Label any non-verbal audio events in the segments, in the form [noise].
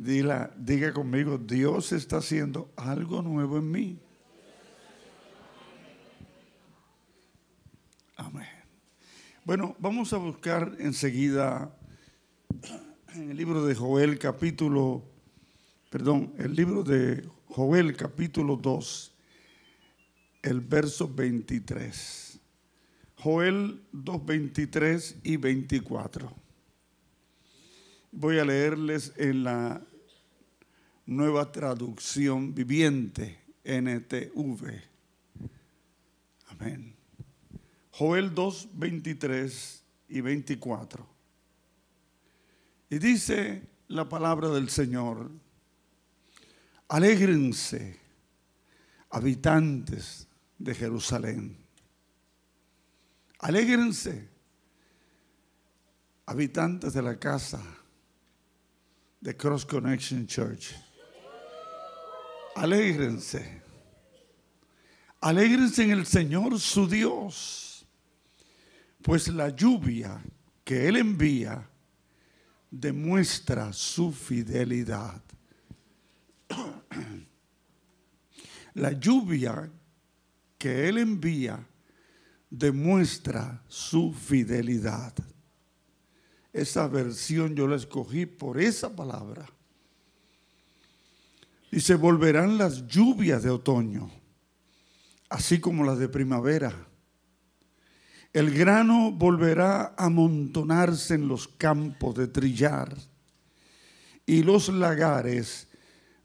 diga conmigo, Dios está haciendo algo nuevo en mí. Amén. Bueno, vamos a buscar enseguida en el libro de Joel capítulo, perdón, el libro de Joel capítulo 2, el verso 23. Joel 2, 23 y 24. Voy a leerles en la nueva traducción viviente, NTV. Amén. Joel 2, 23 y 24. Y dice la palabra del Señor, alégrense, habitantes de Jerusalén. Alégrense, habitantes de la casa de Cross Connection Church. Alégrense. Alégrense en el Señor su Dios, pues la lluvia que Él envía demuestra su fidelidad. [clears throat] La lluvia que Él envía demuestra su fidelidad. Esa versión yo la escogí por esa palabra. Dice, volverán las lluvias de otoño, así como las de primavera. El grano volverá a amontonarse en los campos de trillar y los lagares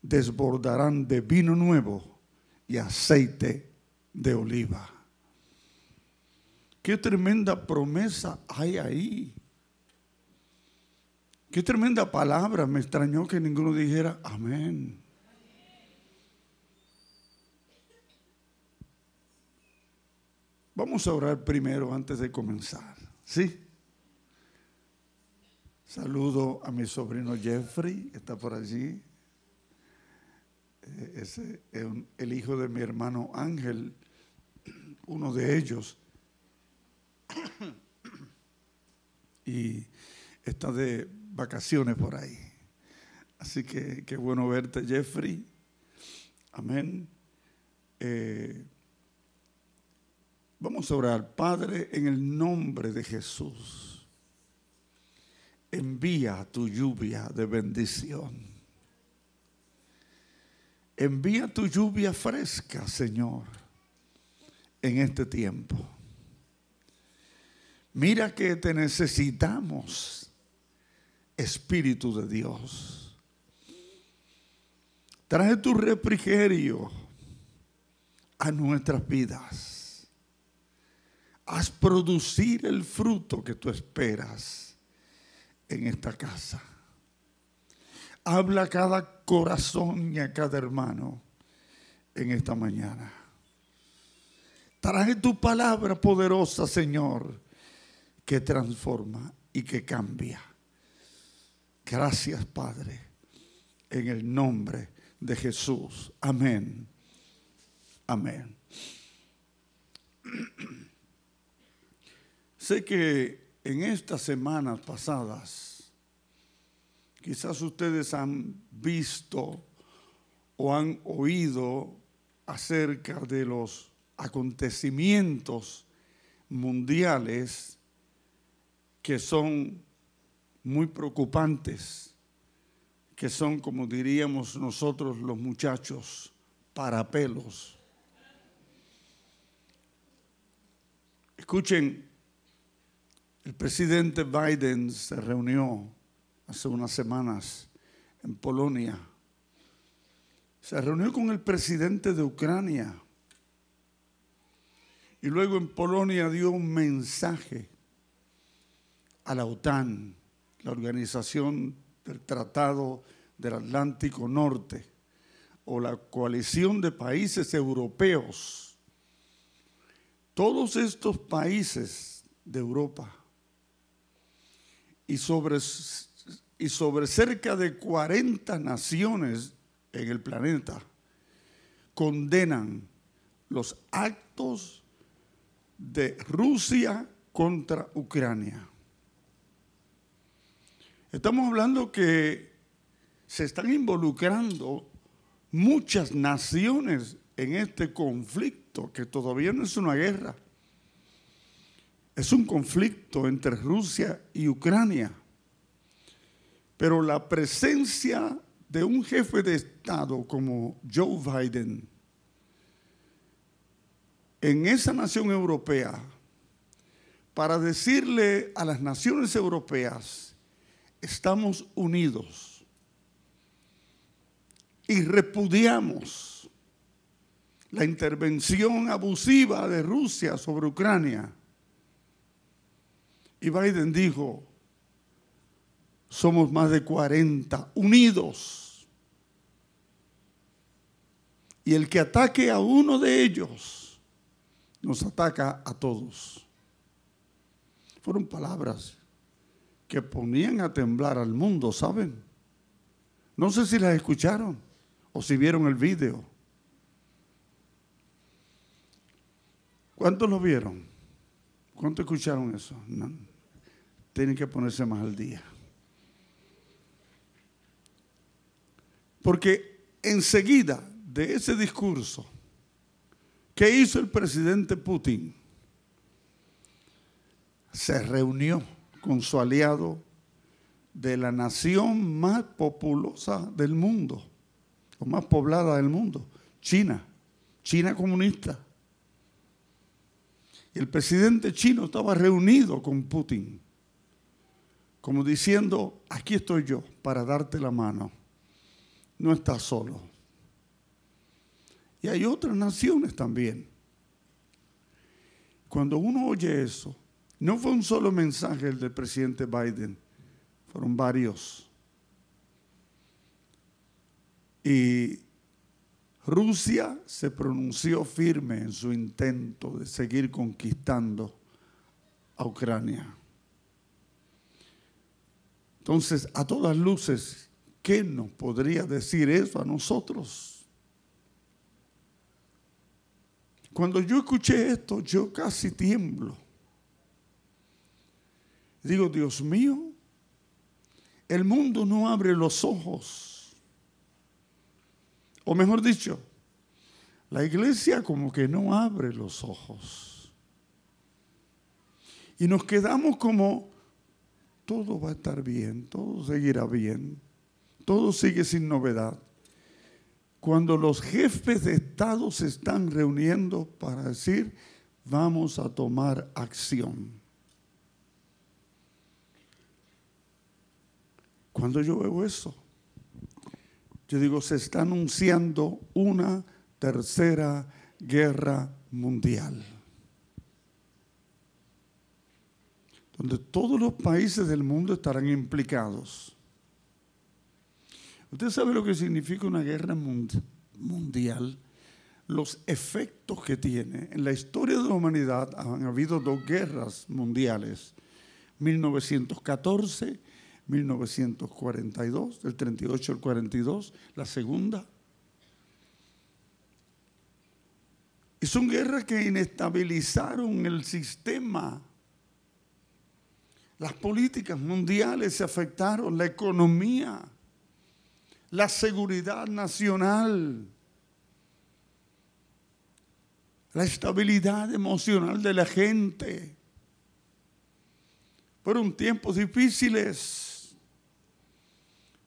desbordarán de vino nuevo y aceite de oliva. Qué tremenda promesa hay ahí. Qué tremenda palabra. Me extrañó que ninguno dijera amén. Vamos a orar primero antes de comenzar. ¿Sí? Saludo a mi sobrino Jeffrey, que está por allí. Eh, es el hijo de mi hermano Ángel, uno de ellos. Y está de vacaciones por ahí. Así que qué bueno verte, Jeffrey. Amén. Eh, vamos a orar. Padre, en el nombre de Jesús, envía tu lluvia de bendición. Envía tu lluvia fresca, Señor, en este tiempo. Mira que te necesitamos Espíritu de Dios. Trae tu refrigerio a nuestras vidas. Haz producir el fruto que tú esperas en esta casa. Habla a cada corazón y a cada hermano en esta mañana. Trae tu palabra poderosa, Señor, que transforma y que cambia. Gracias, Padre, en el nombre de Jesús. Amén. Amén. [clears throat] sé que en estas semanas pasadas, quizás ustedes han visto o han oído acerca de los acontecimientos mundiales que son muy preocupantes, que son, como diríamos nosotros los muchachos, parapelos. Escuchen, el presidente Biden se reunió hace unas semanas en Polonia. Se reunió con el presidente de Ucrania. Y luego en Polonia dio un mensaje a la OTAN la Organización del Tratado del Atlántico Norte o la coalición de países europeos. Todos estos países de Europa y sobre, y sobre cerca de 40 naciones en el planeta condenan los actos de Rusia contra Ucrania. Estamos hablando que se están involucrando muchas naciones en este conflicto, que todavía no es una guerra. Es un conflicto entre Rusia y Ucrania. Pero la presencia de un jefe de Estado como Joe Biden en esa nación europea para decirle a las naciones europeas, estamos unidos y repudiamos la intervención abusiva de Rusia sobre Ucrania. Y Biden dijo, somos más de 40 unidos. Y el que ataque a uno de ellos nos ataca a todos. Fueron palabras que ponían a temblar al mundo, ¿saben? No sé si las escucharon o si vieron el video. ¿Cuántos lo vieron? ¿Cuántos escucharon eso? Tienen que ponerse más al día. Porque enseguida de ese discurso, ¿qué hizo el presidente Putin? Se reunió con su aliado de la nación más populosa del mundo, o más poblada del mundo, China, China comunista. el presidente chino estaba reunido con Putin, como diciendo, aquí estoy yo para darte la mano, no estás solo. Y hay otras naciones también. Cuando uno oye eso, no fue un solo mensaje el del presidente Biden, fueron varios. Y Rusia se pronunció firme en su intento de seguir conquistando a Ucrania. Entonces, a todas luces, ¿qué nos podría decir eso a nosotros? Cuando yo escuché esto, yo casi tiemblo. Digo, Dios mío, el mundo no abre los ojos. O mejor dicho, la iglesia como que no abre los ojos. Y nos quedamos como, todo va a estar bien, todo seguirá bien, todo sigue sin novedad. Cuando los jefes de Estado se están reuniendo para decir, vamos a tomar acción. Cuando yo veo eso, yo digo, se está anunciando una tercera guerra mundial, donde todos los países del mundo estarán implicados. Usted sabe lo que significa una guerra mundial, los efectos que tiene. En la historia de la humanidad han habido dos guerras mundiales, 1914 1942, del 38 al 42, la segunda. Y son guerras que inestabilizaron el sistema. Las políticas mundiales se afectaron, la economía, la seguridad nacional, la estabilidad emocional de la gente. Fueron tiempos difíciles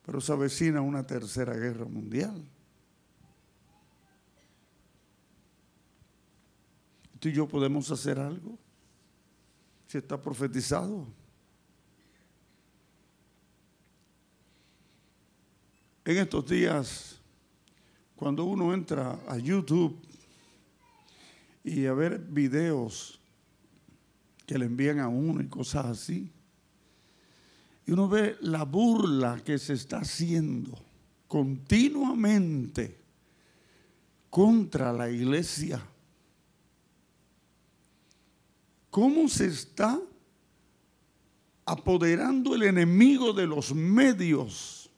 pero se avecina una tercera guerra mundial. Tú y yo podemos hacer algo si está profetizado. En estos días, cuando uno entra a YouTube y a ver videos que le envían a uno y cosas así, y uno ve la burla que se está haciendo continuamente contra la iglesia. ¿Cómo se está apoderando el enemigo de los medios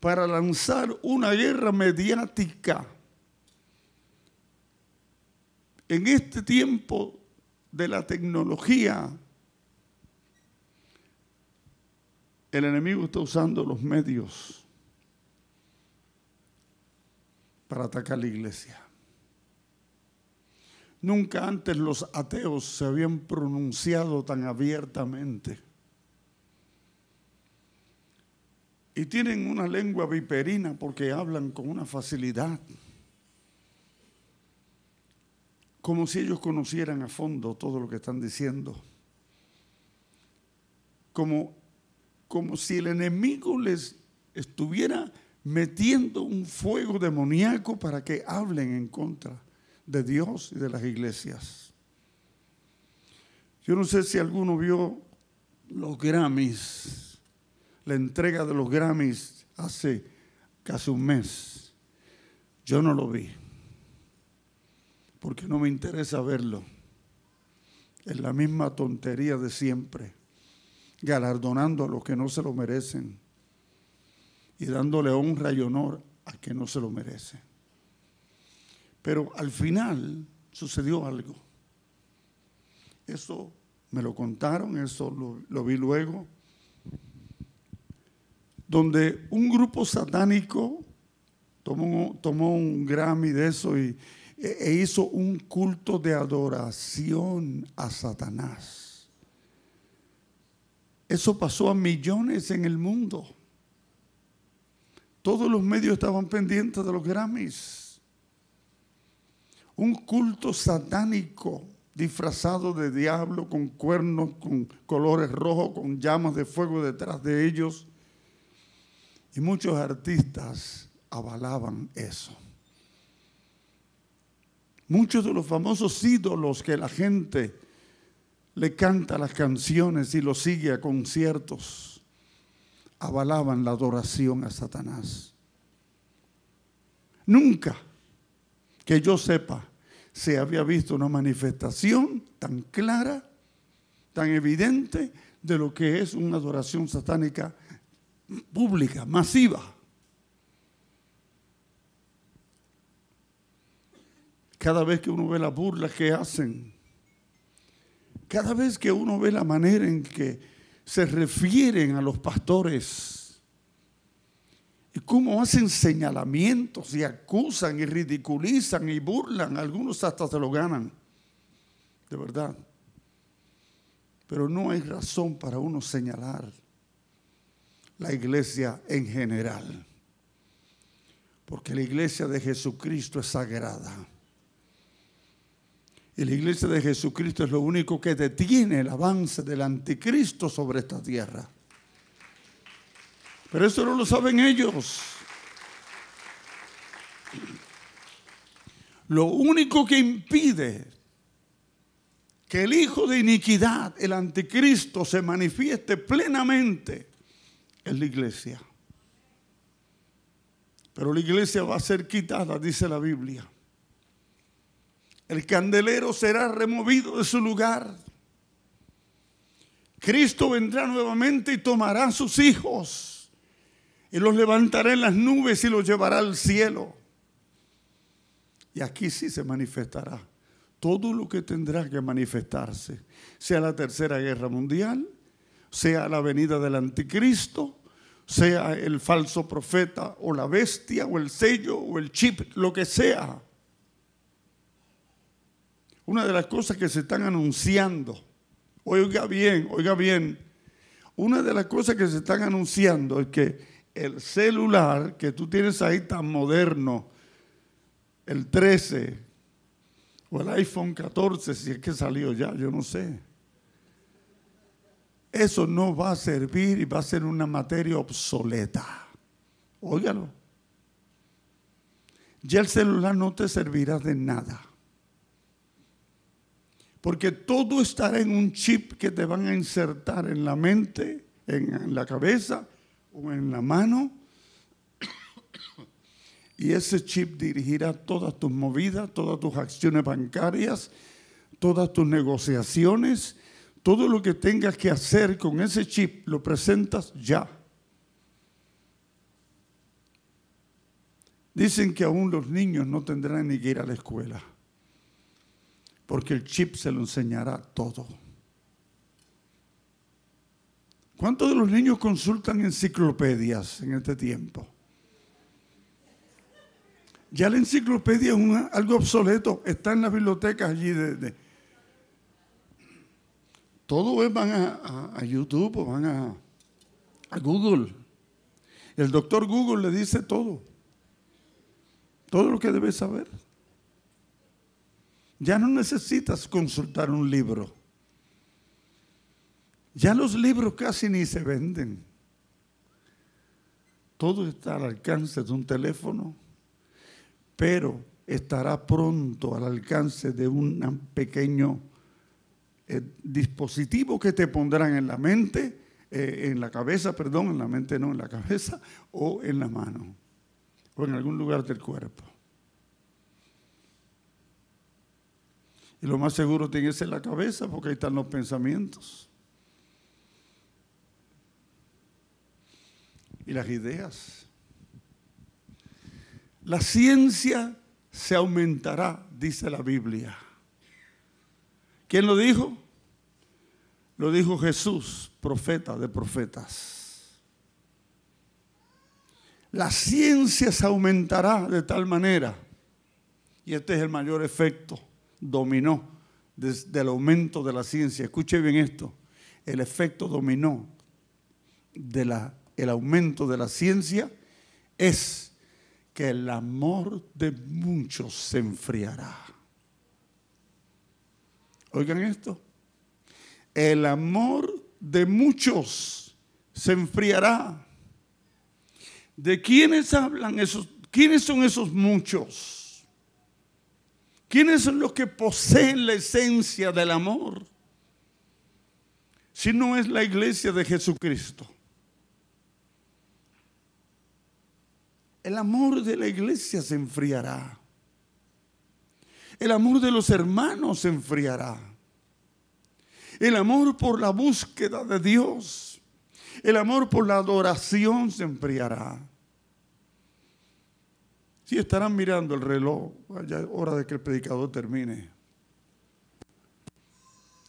para lanzar una guerra mediática? En este tiempo de la tecnología, El enemigo está usando los medios para atacar la iglesia. Nunca antes los ateos se habían pronunciado tan abiertamente. Y tienen una lengua viperina porque hablan con una facilidad, como si ellos conocieran a fondo todo lo que están diciendo, como como si el enemigo les estuviera metiendo un fuego demoníaco para que hablen en contra de Dios y de las iglesias. Yo no sé si alguno vio los Grammys, la entrega de los Grammys hace casi un mes. Yo no lo vi, porque no me interesa verlo. Es la misma tontería de siempre galardonando a los que no se lo merecen y dándole honra y honor a que no se lo merece. Pero al final sucedió algo. Eso me lo contaron, eso lo, vi luego, donde un grupo satánico tomó, un Grammy de eso y, e, e hizo un culto de adoración a Satanás eso pasó a millones en el mundo. Todos los medios estaban pendientes de los Grammys. Un culto satánico disfrazado de diablo, con cuernos, con colores rojos, con llamas de fuego detrás de ellos. Y muchos artistas avalaban eso. Muchos de los famosos ídolos que la gente le canta las canciones y lo sigue a conciertos, avalaban la adoración a Satanás. Nunca, que yo sepa, se había visto una manifestación tan clara, tan evidente de lo que es una adoración satánica pública, masiva. Cada vez que uno ve las burlas que hacen cada vez que uno ve la manera en que se refieren a los pastores y cómo hacen señalamientos y acusan y ridiculizan y burlan, algunos hasta se lo ganan, de verdad. Pero no hay razón para uno señalar la iglesia en general, porque la iglesia de Jesucristo es sagrada y la iglesia de Jesucristo es lo único que detiene el avance del anticristo sobre esta tierra. Pero eso no lo saben ellos. Lo único que impide que el hijo de iniquidad, el anticristo, se manifieste plenamente es la iglesia. Pero la iglesia va a ser quitada, dice la Biblia el candelero será removido de su lugar. Cristo vendrá nuevamente y tomará a sus hijos y los levantará en las nubes y los llevará al cielo. Y aquí sí se manifestará todo lo que tendrá que manifestarse, sea la tercera guerra mundial, sea la venida del anticristo, sea el falso profeta o la bestia o el sello o el chip, lo que sea una de las cosas que se están anunciando, oiga bien, oiga bien, una de las cosas que se están anunciando es que el celular que tú tienes ahí tan moderno, el 13 o el iPhone 14, si es que salió ya, yo no sé. Eso no va a servir y va a ser una materia obsoleta. Óigalo. Ya el celular no te servirá de nada. Porque todo estará en un chip que te van a insertar en la mente, en, la cabeza o en la mano. y ese chip dirigirá todas tus movidas, todas tus acciones bancarias, todas tus negociaciones, todo lo que tengas que hacer con ese chip, lo presentas ya. Dicen que aún los niños no tendrán ni que ir a la escuela porque el chip se lo enseñará todo. ¿Cuántos de los niños consultan enciclopedias en este tiempo? Ya la enciclopedia es algo obsoleto, está en las bibliotecas allí. De, todo, van a, YouTube o van a, Google. El doctor Google le dice todo. Todo lo que debe saber. Ya no necesitas consultar un libro. Ya los libros casi ni se venden. Todo está al alcance de un teléfono, pero estará pronto al alcance de un pequeño eh, dispositivo que te pondrán en la mente, eh, en la cabeza, perdón, en la mente no, en la cabeza o en la mano o en algún lugar del cuerpo. Y lo más seguro tiene es en la cabeza, porque ahí están los pensamientos. Y las ideas. La ciencia se aumentará, dice la Biblia. ¿Quién lo dijo? Lo dijo Jesús, profeta de profetas. La ciencia se aumentará de tal manera, y este es el mayor efecto dominó desde el aumento de la ciencia. Escuche bien esto, el efecto dominó del el aumento de la ciencia es que el amor de muchos se enfriará. Oigan esto, el amor de muchos se enfriará. ¿De quiénes hablan esos? ¿Quiénes son esos muchos? ¿Quiénes son los que poseen la esencia del amor? Si no es la iglesia de Jesucristo. El amor de la iglesia se enfriará. El amor de los hermanos se enfriará. El amor por la búsqueda de Dios. El amor por la adoración se enfriará. Si estarán mirando el reloj, ya hora de que el predicador termine.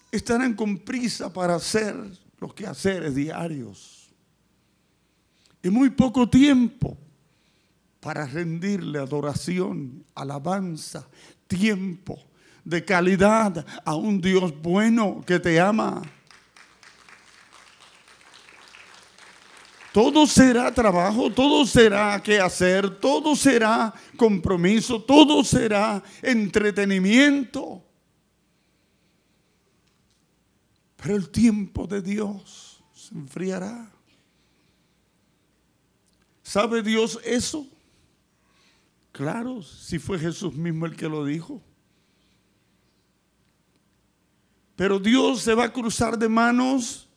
Estarán con prisa para hacer los quehaceres diarios. Y muy poco tiempo para rendirle adoración, alabanza, tiempo de calidad a un Dios bueno que te ama. Todo será trabajo, todo será que hacer, todo será compromiso, todo será entretenimiento. Pero el tiempo de Dios se enfriará. ¿Sabe Dios eso? Claro, si fue Jesús mismo el que lo dijo. Pero Dios se va a cruzar de manos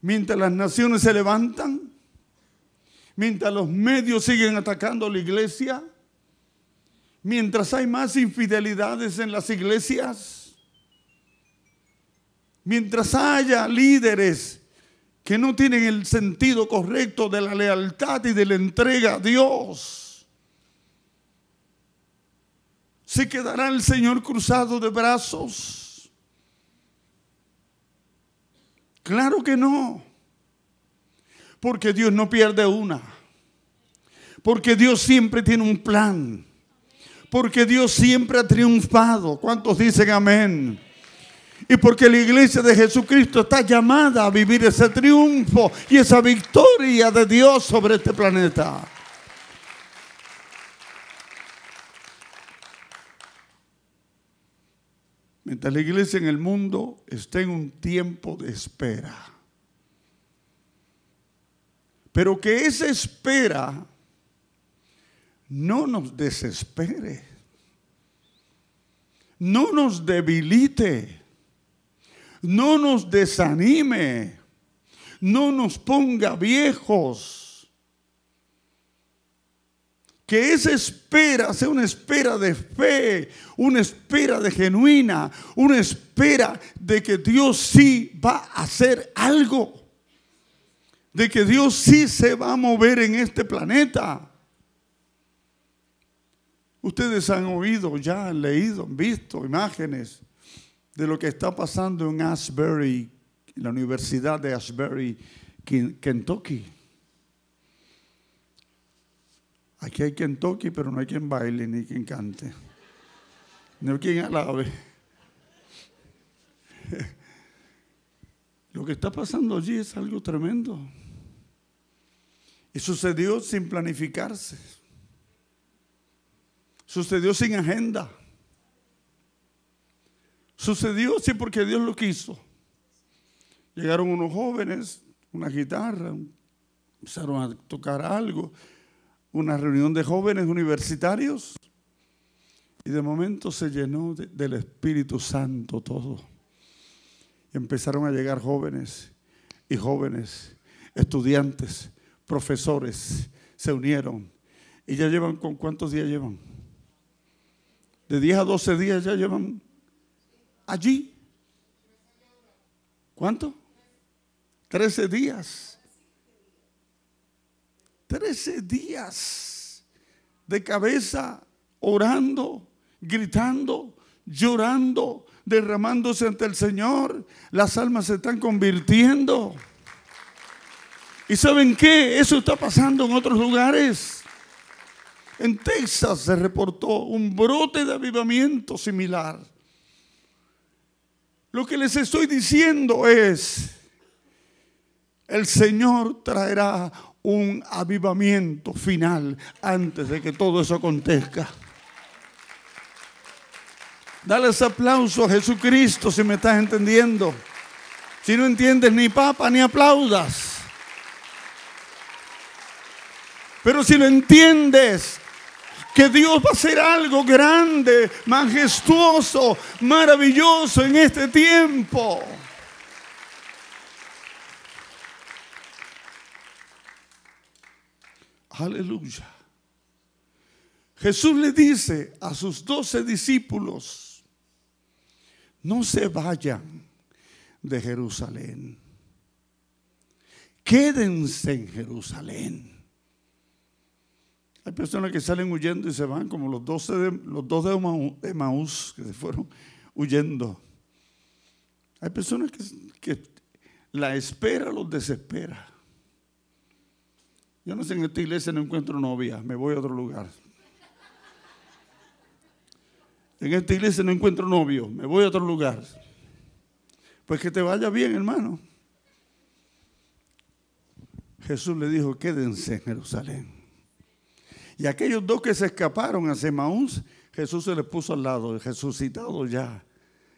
Mientras las naciones se levantan, mientras los medios siguen atacando la iglesia, mientras hay más infidelidades en las iglesias, mientras haya líderes que no tienen el sentido correcto de la lealtad y de la entrega a Dios, se quedará el Señor cruzado de brazos Claro que no. Porque Dios no pierde una. Porque Dios siempre tiene un plan. Porque Dios siempre ha triunfado. ¿Cuántos dicen amén? Y porque la iglesia de Jesucristo está llamada a vivir ese triunfo y esa victoria de Dios sobre este planeta. Mientras la iglesia en el mundo está en un tiempo de espera. Pero que esa espera no nos desespere, no nos debilite, no nos desanime, no nos ponga viejos que esa espera sea una espera de fe, una espera de genuina, una espera de que Dios sí va a hacer algo, de que Dios sí se va a mover en este planeta. Ustedes han oído, ya han leído, han visto imágenes de lo que está pasando en Ashbury, en la Universidad de Ashbury, Kentucky Aquí hay quien toque, pero no hay quien baile ni quien cante. No hay quien alabe. Lo que está pasando allí es algo tremendo. Y sucedió sin planificarse. Sucedió sin agenda. Sucedió sí porque Dios lo quiso. Llegaron unos jóvenes, una guitarra, empezaron a tocar algo una reunión de jóvenes universitarios y de momento se llenó del Espíritu Santo todo. Y empezaron a llegar jóvenes y jóvenes, estudiantes, profesores, se unieron. Y ya llevan, ¿con cuántos días llevan? De 10 a 12 días ya llevan allí. ¿Cuánto? 13 días. Trece días de cabeza orando, gritando, llorando, derramándose ante el Señor. Las almas se están convirtiendo. ¿Y saben qué? Eso está pasando en otros lugares. En Texas se reportó un brote de avivamiento similar. Lo que les estoy diciendo es, el Señor traerá un avivamiento final antes de que todo eso acontezca. Dale ese aplauso a Jesucristo si me estás entendiendo. Si no entiendes ni papa ni aplaudas. Pero si lo entiendes, que Dios va a hacer algo grande, majestuoso, maravilloso en este tiempo. Aleluya. Jesús le dice a sus doce discípulos, no se vayan de Jerusalén. Quédense en Jerusalén. Hay personas que salen huyendo y se van, como los, los dos de Maús que se fueron huyendo. Hay personas que, que la espera los desespera. Yo no sé, en esta iglesia no encuentro novia, me voy a otro lugar. En esta iglesia no encuentro novio, me voy a otro lugar. Pues que te vaya bien, hermano. Jesús le dijo, quédense en Jerusalén. Y aquellos dos que se escaparon a Semaús, Jesús se les puso al lado, resucitado ya,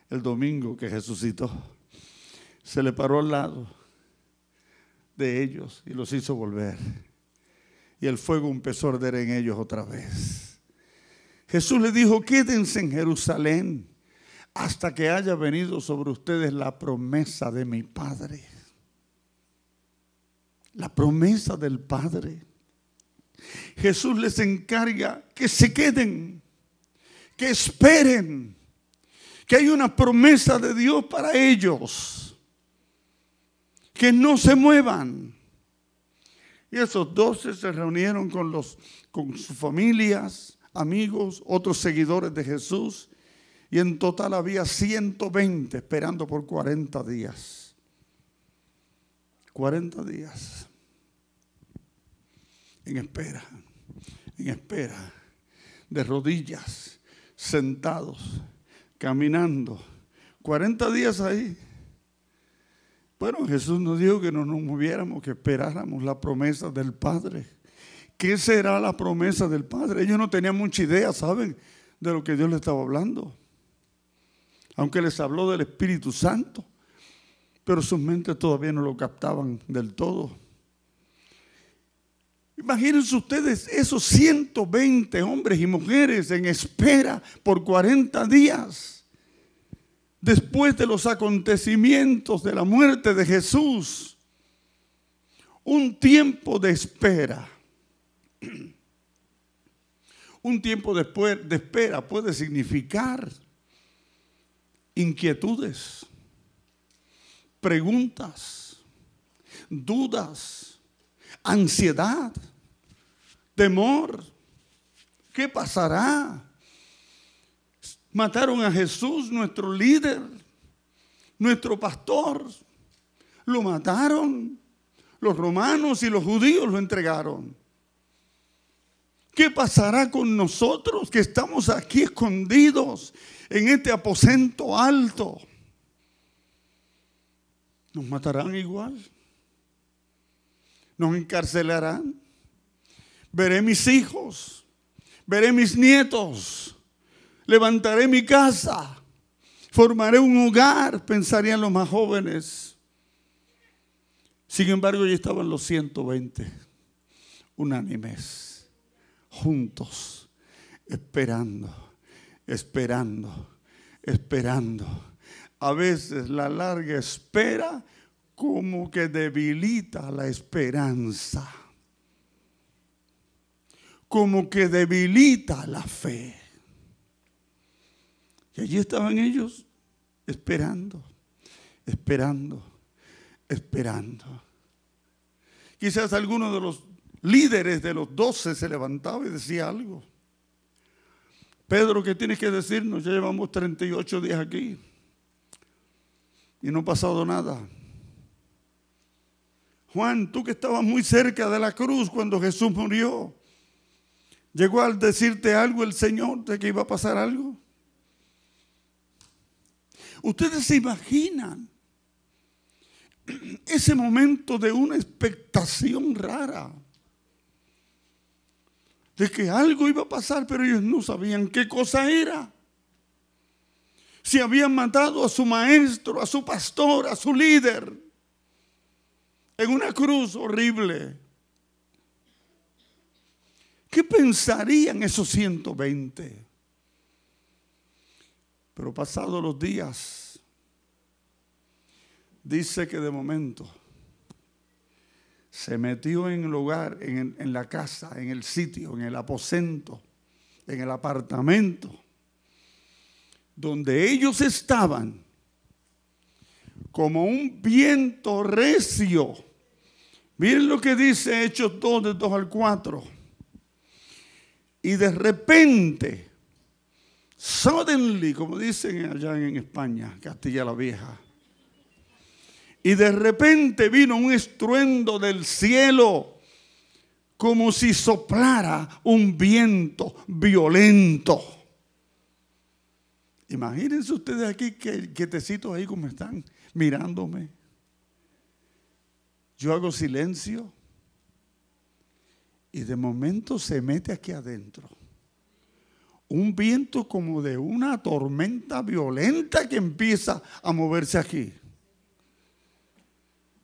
el domingo que resucitó. Se le paró al lado de ellos y los hizo volver y el fuego empezó a arder en ellos otra vez. Jesús les dijo, quédense en Jerusalén hasta que haya venido sobre ustedes la promesa de mi Padre. La promesa del Padre. Jesús les encarga que se queden, que esperen, que hay una promesa de Dios para ellos, que no se muevan. Y esos doce se reunieron con, los, con sus familias, amigos, otros seguidores de Jesús. Y en total había 120 esperando por 40 días. 40 días. En espera, en espera, de rodillas, sentados, caminando. 40 días ahí. Bueno, Jesús nos dijo que no nos moviéramos, que esperáramos la promesa del Padre. ¿Qué será la promesa del Padre? Ellos no tenían mucha idea, ¿saben? De lo que Dios les estaba hablando. Aunque les habló del Espíritu Santo, pero sus mentes todavía no lo captaban del todo. Imagínense ustedes esos 120 hombres y mujeres en espera por 40 días después de los acontecimientos de la muerte de Jesús, un tiempo de espera. [clears throat] Un tiempo después de espera puede significar inquietudes, preguntas, dudas, ansiedad, temor. ¿Qué pasará? Mataron a Jesús, nuestro líder, nuestro pastor. Lo mataron. Los romanos y los judíos lo entregaron. ¿Qué pasará con nosotros que estamos aquí escondidos en este aposento alto? ¿Nos matarán igual? ¿Nos encarcelarán? ¿Veré mis hijos? ¿Veré mis nietos? Levantaré mi casa. Formaré un hogar, pensarían los más jóvenes. Sin embargo, ya estaban los 120, unánimes, juntos, esperando, esperando, esperando. A veces la larga espera como que debilita la esperanza, como que debilita la fe allí estaban ellos esperando, esperando, esperando. Quizás alguno de los líderes de los doce se levantaba y decía algo. Pedro, ¿qué tienes que decirnos? Ya llevamos 38 días aquí y no ha pasado nada. Juan, tú que estabas muy cerca de la cruz cuando Jesús murió, llegó al decirte algo el Señor de que iba a pasar algo. Ustedes se imaginan ese momento de una expectación rara, de que algo iba a pasar, pero ellos no sabían qué cosa era. Si habían matado a su maestro, a su pastor, a su líder, en una cruz horrible. ¿Qué pensarían esos 120? Pero pasados los días, dice que de momento se metió en el lugar, en, la casa, en el sitio, en el aposento, en el apartamento, donde ellos estaban, como un viento recio. Miren lo que dice Hechos 2, de 2 al 4. Y de repente Suddenly, como dicen allá en España, Castilla la Vieja. Y de repente vino un estruendo del cielo, como si soplara un viento violento. Imagínense ustedes aquí que quietecitos ahí como están, mirándome. Yo hago silencio y de momento se mete aquí adentro un viento como de una tormenta violenta que empieza a moverse aquí.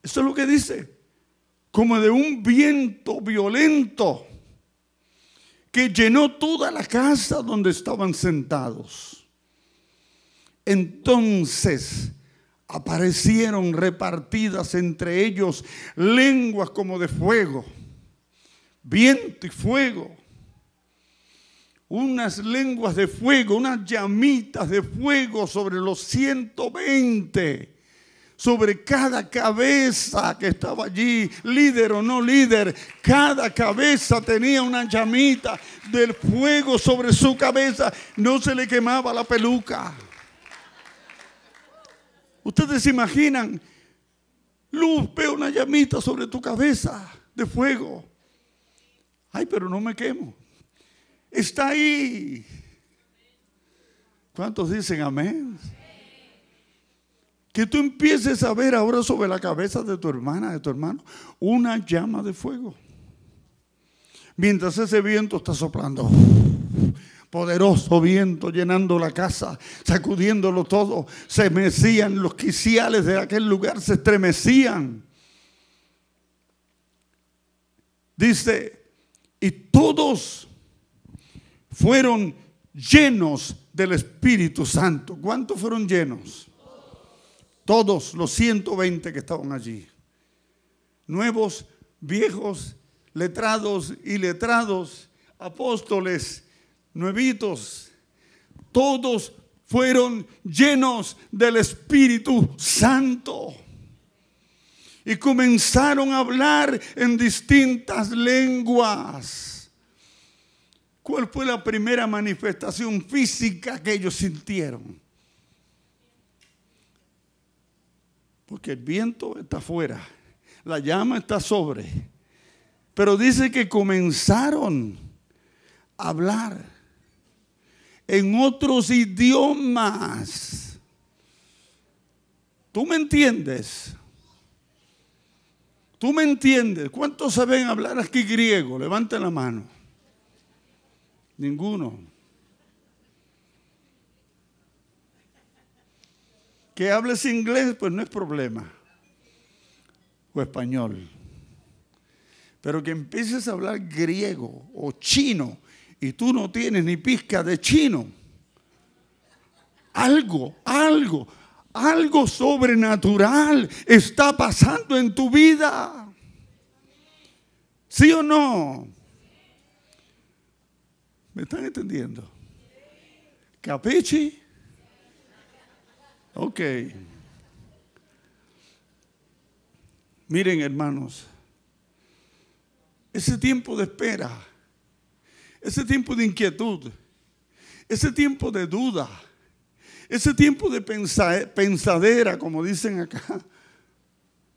Eso es lo que dice, como de un viento violento que llenó toda la casa donde estaban sentados. Entonces aparecieron repartidas entre ellos lenguas como de fuego, viento y fuego unas lenguas de fuego, unas llamitas de fuego sobre los 120, sobre cada cabeza que estaba allí, líder o no líder, cada cabeza tenía una llamita del fuego sobre su cabeza, no se le quemaba la peluca. Ustedes se imaginan, luz, veo una llamita sobre tu cabeza de fuego. Ay, pero no me quemo está ahí. ¿Cuántos dicen amén? Que tú empieces a ver ahora sobre la cabeza de tu hermana, de tu hermano, una llama de fuego. Mientras ese viento está soplando poderoso viento llenando la casa, sacudiéndolo todo. Se mecían los quiciales de aquel lugar, se estremecían. Dice, y todos fueron llenos del Espíritu Santo. ¿Cuántos fueron llenos? Todos los 120 que estaban allí. Nuevos, viejos, letrados y letrados, apóstoles, nuevitos. Todos fueron llenos del Espíritu Santo. Y comenzaron a hablar en distintas lenguas ¿Cuál fue la primera manifestación física que ellos sintieron? Porque el viento está afuera, la llama está sobre. Pero dice que comenzaron a hablar en otros idiomas. ¿Tú me entiendes? ¿Tú me entiendes? ¿Cuántos saben hablar aquí griego? Levanten la mano. Ninguno. Que hables inglés, pues no es problema. O español. Pero que empieces a hablar griego o chino y tú no tienes ni pizca de chino. Algo, algo, algo sobrenatural está pasando en tu vida. ¿Sí o no? ¿Me están entendiendo? ¿Capichi? Ok. Miren, hermanos, ese tiempo de espera, ese tiempo de inquietud, ese tiempo de duda, ese tiempo de pensadera, como dicen acá,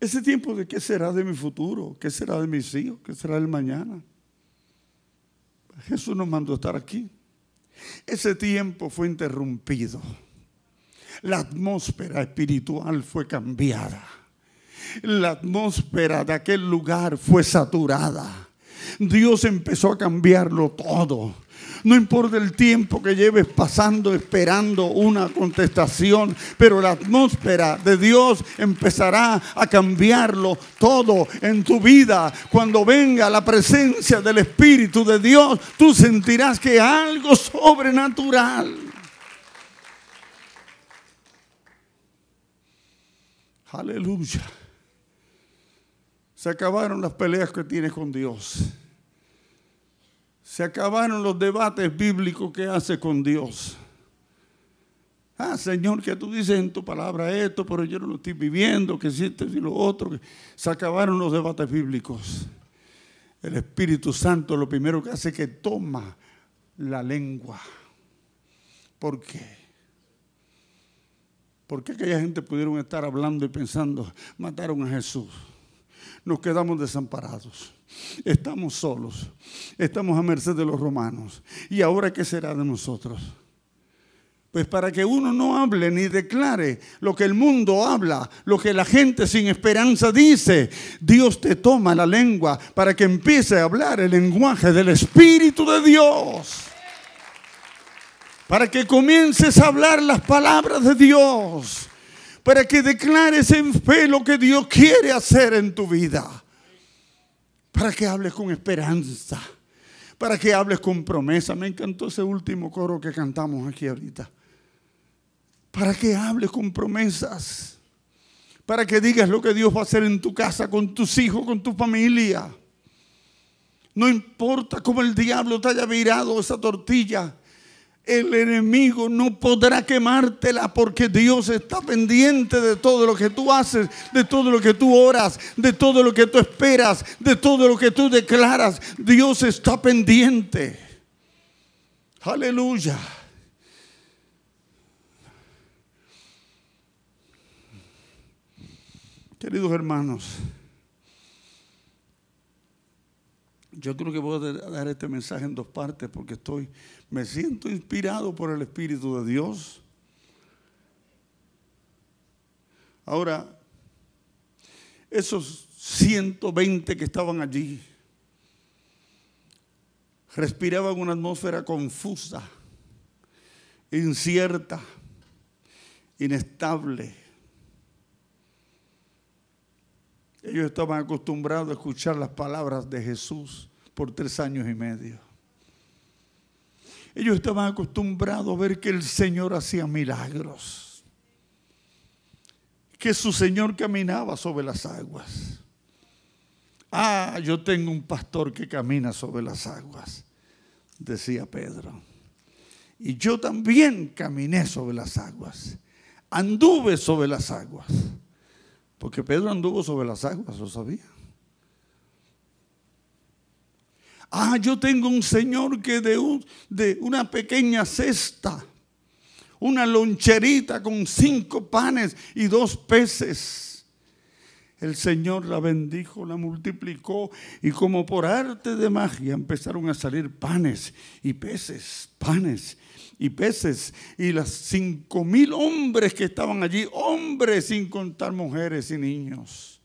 ese tiempo de qué será de mi futuro, qué será de mis hijos, qué será del mañana. Jesús nos mandó estar aquí. Ese tiempo fue interrumpido. La atmósfera espiritual fue cambiada. La atmósfera de aquel lugar fue saturada. Dios empezó a cambiarlo todo. No importa el tiempo que lleves pasando esperando una contestación, pero la atmósfera de Dios empezará a cambiarlo todo en tu vida. Cuando venga la presencia del Espíritu de Dios, tú sentirás que algo sobrenatural. Aleluya. Se acabaron las peleas que tienes con Dios. Se acabaron los debates bíblicos que hace con Dios. Ah, Señor, que tú dices en tu palabra esto, pero yo no lo estoy viviendo, que esto y lo otro. Se acabaron los debates bíblicos. El Espíritu Santo lo primero que hace es que toma la lengua. ¿Por qué? ¿Por qué aquella gente pudieron estar hablando y pensando, mataron a Jesús? nos quedamos desamparados. Estamos solos. Estamos a merced de los romanos. ¿Y ahora qué será de nosotros? Pues para que uno no hable ni declare lo que el mundo habla, lo que la gente sin esperanza dice, Dios te toma la lengua para que empiece a hablar el lenguaje del Espíritu de Dios. Para que comiences a hablar las palabras de Dios para que declares en fe lo que Dios quiere hacer en tu vida. Para que hables con esperanza, para que hables con promesa. Me encantó ese último coro que cantamos aquí ahorita. Para que hables con promesas, para que digas lo que Dios va a hacer en tu casa, con tus hijos, con tu familia. No importa cómo el diablo te haya virado esa tortilla, el enemigo no podrá quemártela porque Dios está pendiente de todo lo que tú haces, de todo lo que tú oras, de todo lo que tú esperas, de todo lo que tú declaras. Dios está pendiente. Aleluya. Queridos hermanos, yo creo que voy a dar este mensaje en dos partes porque estoy me siento inspirado por el Espíritu de Dios. Ahora, esos 120 que estaban allí respiraban una atmósfera confusa, incierta, inestable. Ellos estaban acostumbrados a escuchar las palabras de Jesús por tres años y medio. Ellos estaban acostumbrados a ver que el Señor hacía milagros, que su Señor caminaba sobre las aguas. Ah, yo tengo un pastor que camina sobre las aguas, decía Pedro. Y yo también caminé sobre las aguas, anduve sobre las aguas, porque Pedro anduvo sobre las aguas, lo sabía. Ah, yo tengo un señor que de, de una pequeña cesta, una loncherita con cinco panes y dos peces. El Señor la bendijo, la multiplicó y como por arte de magia empezaron a salir panes y peces, panes y peces. Y las cinco mil hombres que estaban allí, hombres sin contar mujeres y niños,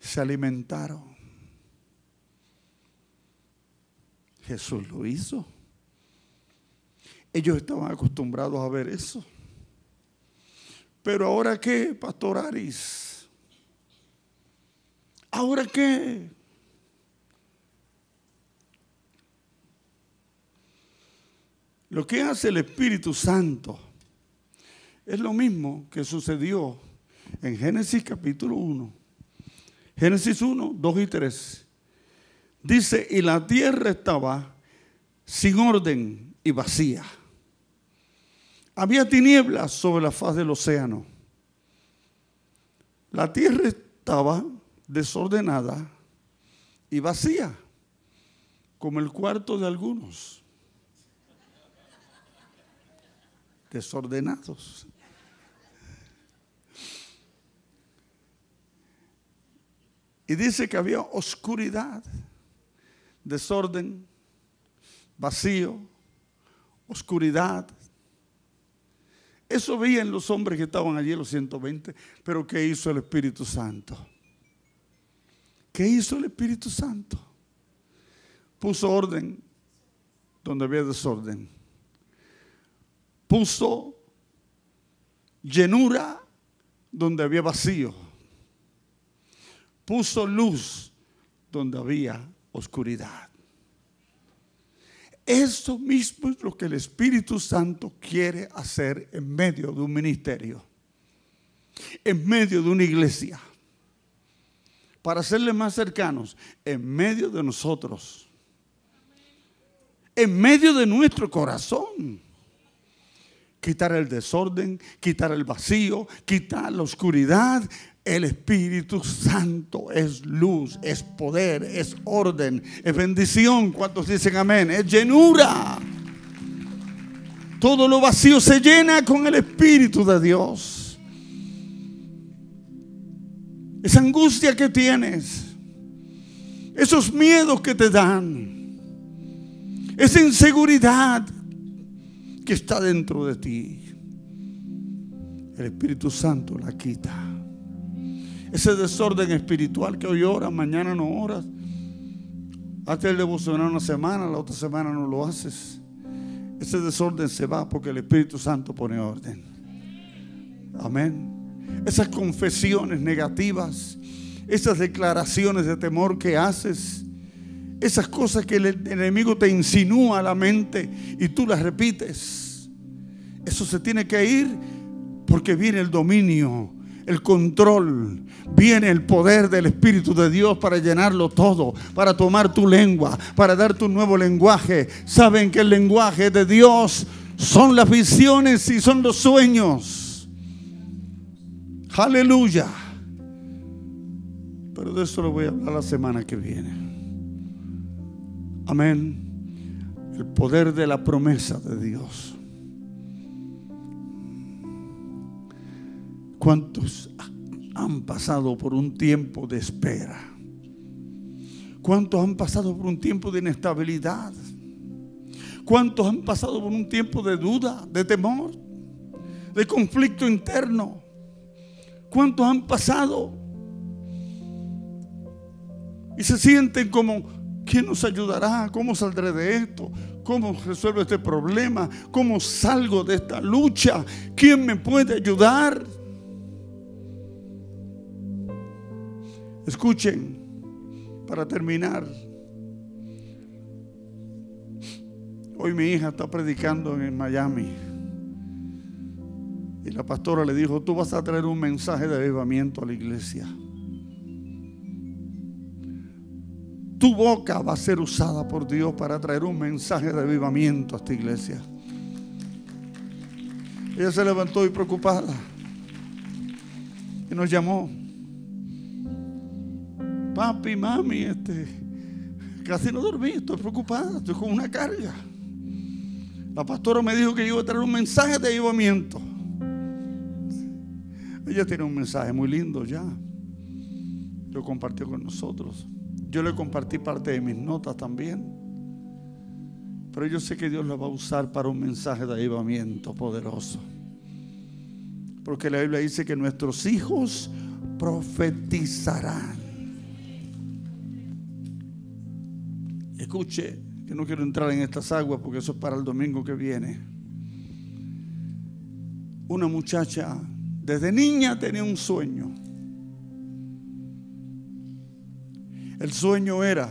se alimentaron. Jesús lo hizo. Ellos estaban acostumbrados a ver eso. Pero ahora qué, Pastor Aris? ¿Ahora qué? Lo que hace el Espíritu Santo es lo mismo que sucedió en Génesis capítulo 1. Génesis 1, 2 y 3. Dice, y la tierra estaba sin orden y vacía. Había tinieblas sobre la faz del océano. La tierra estaba desordenada y vacía, como el cuarto de algunos. Desordenados. Y dice que había oscuridad desorden, vacío, oscuridad. Eso veían los hombres que estaban allí, los 120. Pero ¿qué hizo el Espíritu Santo? ¿Qué hizo el Espíritu Santo? Puso orden donde había desorden. Puso llenura donde había vacío. Puso luz donde había oscuridad. Eso mismo es lo que el Espíritu Santo quiere hacer en medio de un ministerio, en medio de una iglesia. Para hacerle más cercanos, en medio de nosotros, en medio de nuestro corazón. Quitar el desorden, quitar el vacío, quitar la oscuridad, el Espíritu Santo es luz, es poder, es orden, es bendición. ¿Cuántos dicen amén? Es llenura. Todo lo vacío se llena con el Espíritu de Dios. Esa angustia que tienes, esos miedos que te dan, esa inseguridad que está dentro de ti, el Espíritu Santo la quita ese desorden espiritual que hoy oras, mañana no oras. Hazte el devocional una semana, la otra semana no lo haces. Ese desorden se va porque el Espíritu Santo pone orden. Amén. Esas confesiones negativas, esas declaraciones de temor que haces, esas cosas que el enemigo te insinúa a la mente y tú las repites, eso se tiene que ir porque viene el dominio el control, viene el poder del Espíritu de Dios para llenarlo todo, para tomar tu lengua, para dar tu nuevo lenguaje. Saben que el lenguaje de Dios son las visiones y son los sueños. Aleluya. Pero de eso lo voy a hablar la semana que viene. Amén. El poder de la promesa de Dios. ¿Cuántos han pasado por un tiempo de espera? ¿Cuántos han pasado por un tiempo de inestabilidad? ¿Cuántos han pasado por un tiempo de duda, de temor, de conflicto interno? ¿Cuántos han pasado? Y se sienten como, ¿quién nos ayudará? ¿Cómo saldré de esto? ¿Cómo resuelvo este problema? ¿Cómo salgo de esta lucha? ¿Quién me puede ayudar? Escuchen, para terminar. Hoy mi hija está predicando en Miami. Y la pastora le dijo, tú vas a traer un mensaje de avivamiento a la iglesia. Tu boca va a ser usada por Dios para traer un mensaje de avivamiento a esta iglesia. Ella se levantó y preocupada. Y nos llamó papi, mami, este, casi no dormí, estoy preocupada, estoy con una carga. La pastora me dijo que iba a traer un mensaje de avivamiento. Ella tiene un mensaje muy lindo ya. Lo compartió con nosotros. Yo le compartí parte de mis notas también. Pero yo sé que Dios la va a usar para un mensaje de avivamiento poderoso. Porque la Biblia dice que nuestros hijos profetizarán. que no quiero entrar en estas aguas porque eso es para el domingo que viene. Una muchacha desde niña tenía un sueño. El sueño era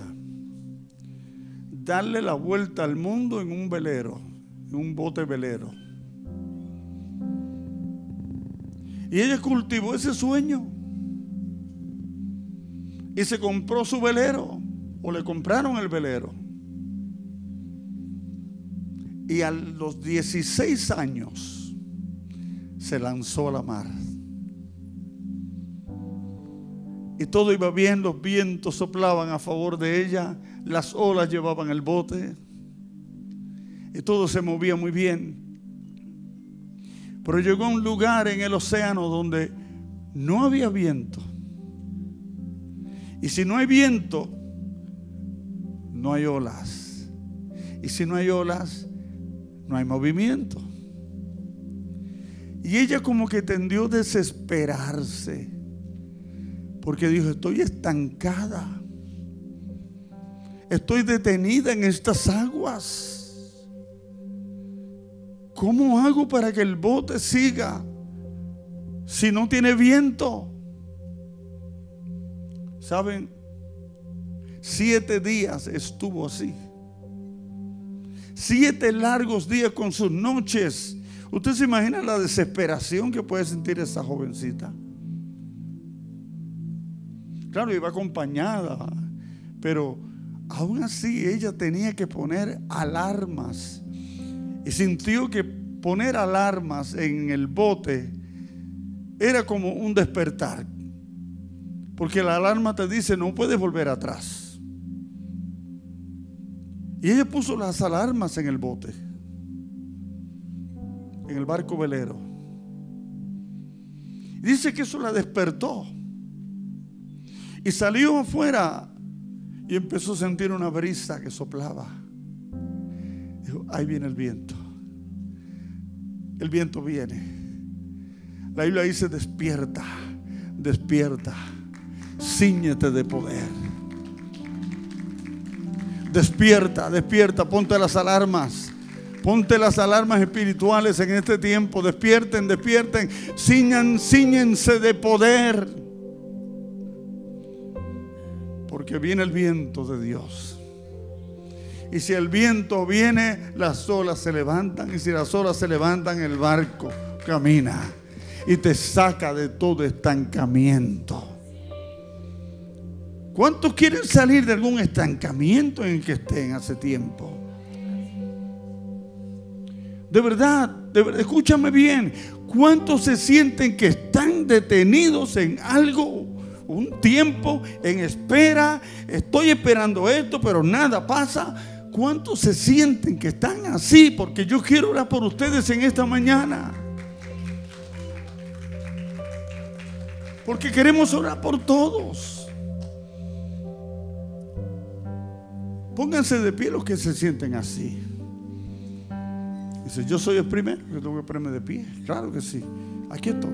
darle la vuelta al mundo en un velero, en un bote velero. Y ella cultivó ese sueño. Y se compró su velero o le compraron el velero. Y a los 16 años se lanzó a la mar. Y todo iba bien, los vientos soplaban a favor de ella, las olas llevaban el bote. Y todo se movía muy bien. Pero llegó a un lugar en el océano donde no había viento. Y si no hay viento, no hay olas. Y si no hay olas, no hay movimiento. Y ella como que tendió a desesperarse, porque dijo, estoy estancada, estoy detenida en estas aguas. ¿Cómo hago para que el bote siga si no tiene viento? ¿Saben? Siete días estuvo así. Siete largos días con sus noches. Usted se imagina la desesperación que puede sentir esa jovencita. Claro, iba acompañada, pero aún así ella tenía que poner alarmas. Y sintió que poner alarmas en el bote era como un despertar. Porque la alarma te dice, no puedes volver atrás. Y ella puso las alarmas en el bote, en el barco velero. dice que eso la despertó. Y salió afuera y empezó a sentir una brisa que soplaba. Dijo, ahí viene el viento. El viento viene. La Biblia dice, despierta, despierta, ciñete de poder. Despierta, despierta, ponte las alarmas. Ponte las alarmas espirituales en este tiempo. Despierten, despierten. Ciñan, ciñense de poder. Porque viene el viento de Dios. Y si el viento viene, las olas se levantan. Y si las olas se levantan, el barco camina. Y te saca de todo estancamiento. ¿Cuántos quieren salir de algún estancamiento en el que estén hace tiempo? De verdad, escúchame bien. ¿Cuántos se sienten que están detenidos en algo? Un tiempo en espera. Estoy esperando esto, pero nada pasa. ¿Cuántos se sienten que están así? Porque yo quiero orar por ustedes en esta mañana. Porque queremos orar por todos. Pónganse de pie los que se sienten así. Dice, yo soy el primero que tengo que ponerme de pie. Claro que sí. Aquí estoy.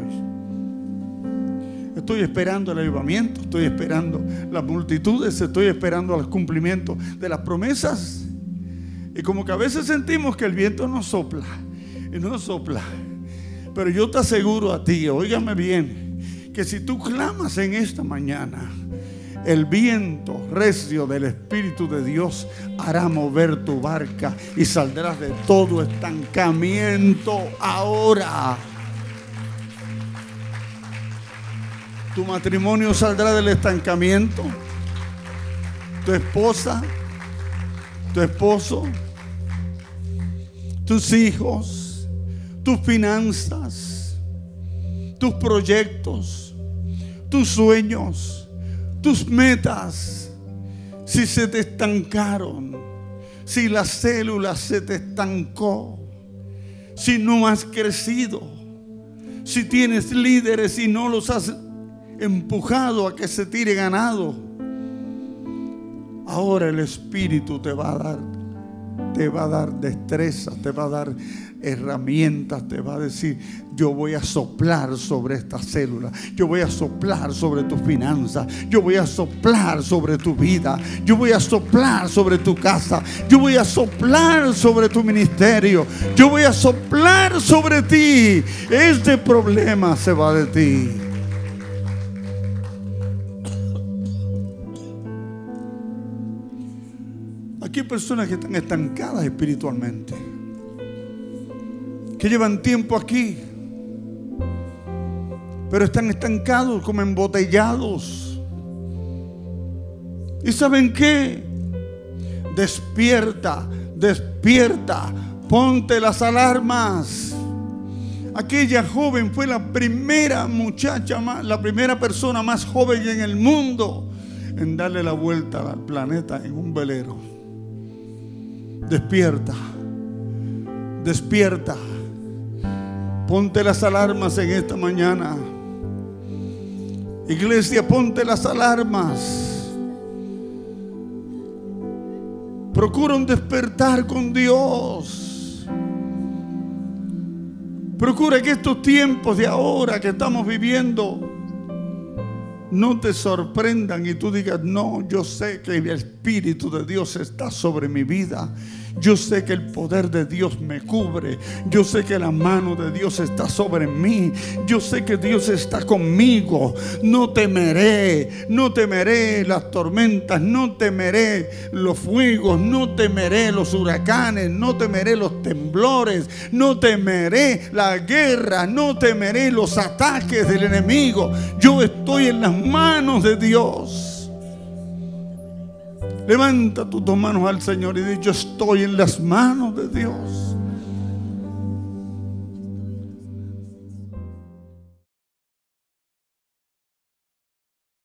Estoy esperando el avivamiento, estoy esperando las multitudes, estoy esperando el cumplimiento de las promesas. Y como que a veces sentimos que el viento nos sopla y no sopla. Pero yo te aseguro a ti, óigame bien, que si tú clamas en esta mañana, el viento recio del Espíritu de Dios hará mover tu barca y saldrás de todo estancamiento ahora. Tu matrimonio saldrá del estancamiento. Tu esposa, tu esposo, tus hijos, tus finanzas, tus proyectos, tus sueños tus metas, si se te estancaron, si la célula se te estancó, si no has crecido, si tienes líderes y no los has empujado a que se tire ganado, ahora el Espíritu te va a dar, te va a dar destreza, te va a dar herramientas te va a decir, yo voy a soplar sobre esta célula, yo voy a soplar sobre tus finanzas, yo voy a soplar sobre tu vida, yo voy a soplar sobre tu casa, yo voy a soplar sobre tu ministerio, yo voy a soplar sobre ti. Este problema se va de ti. Aquí hay personas que están estancadas espiritualmente que llevan tiempo aquí, pero están estancados como embotellados. ¿Y saben qué? Despierta, despierta, ponte las alarmas. Aquella joven fue la primera muchacha, la primera persona más joven en el mundo en darle la vuelta al planeta en un velero. Despierta, despierta. Ponte las alarmas en esta mañana. Iglesia, ponte las alarmas. Procura un despertar con Dios. Procura que estos tiempos de ahora que estamos viviendo no te sorprendan y tú digas, no, yo sé que el Espíritu de Dios está sobre mi vida yo sé que el poder de Dios me cubre. Yo sé que la mano de Dios está sobre mí. Yo sé que Dios está conmigo. No temeré, no temeré las tormentas, no temeré los fuegos, no temeré los huracanes, no temeré los temblores, no temeré la guerra, no temeré los ataques del enemigo. Yo estoy en las manos de Dios. Levanta tus dos manos al Señor y di, yo estoy en las manos de Dios.